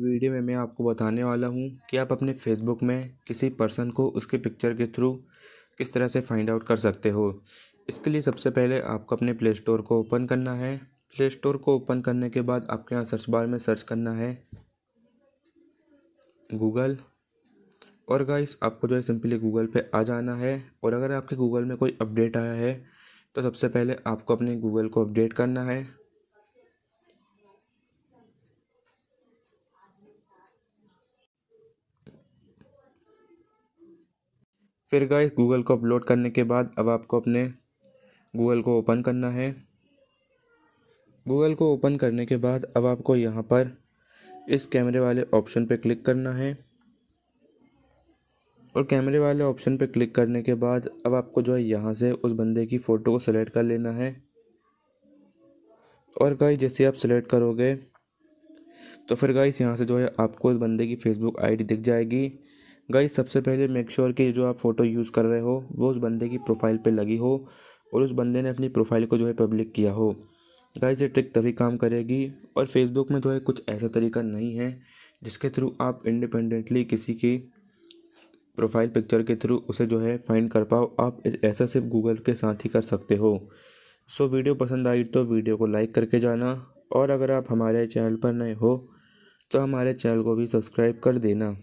video में मैं आपको बताने वाला हूँ कि आप अपने फेसबुक में किसी पर्सन को उसके पिक्चर के थ्रू किस तरह से फाइंड आउट कर सकते हो इसके लिए सबसे पहले आपको अपने प्ले स्टोर को ओपन करना है प्ले स्टोर को ओपन करने के बाद आपके यहाँ सर्च बार में सर्च करना है गूगल और गाइस आपको जो है सिंपली गूगल पे आ जाना है और अगर आपके गूगल में कोई अपडेट आया है तो सबसे पहले आपको अपने गूगल को अपडेट करना है फिर गए गूगल को अपलोड करने के बाद अब आपको अपने गूगल को ओपन करना है गूगल को ओपन करने के बाद अब आपको यहाँ पर इस कैमरे वाले ऑप्शन पर क्लिक करना है और कैमरे वाले ऑप्शन पर क्लिक करने के बाद अब आपको जो है यहाँ से उस बंदे की फ़ोटो को सिलेक्ट कर लेना है और गाइस जैसे आप सिलेक्ट करोगे तो फिर गाइस यहाँ से जो है आपको उस बंदे की फेसबुक आईडी दिख जाएगी गाइस सबसे पहले मेक श्योर कि जो आप फ़ोटो यूज़ कर रहे हो वो उस बंदे की प्रोफाइल पे लगी हो और उस बंदे ने अपनी प्रोफाइल को जो है पब्लिक किया हो गाइस ये ट्रिक तभी काम करेगी और फेसबुक में जो है कुछ ऐसा तरीका नहीं है जिसके थ्रू आप इंडिपेंडेंटली किसी की प्रोफाइल पिक्चर के थ्रू उसे जो है फाइंड कर पाओ आप ऐसा सिर्फ गूगल के साथ ही कर सकते हो सो वीडियो पसंद आई तो वीडियो को लाइक करके जाना और अगर आप हमारे चैनल पर नए हो तो हमारे चैनल को भी सब्सक्राइब कर देना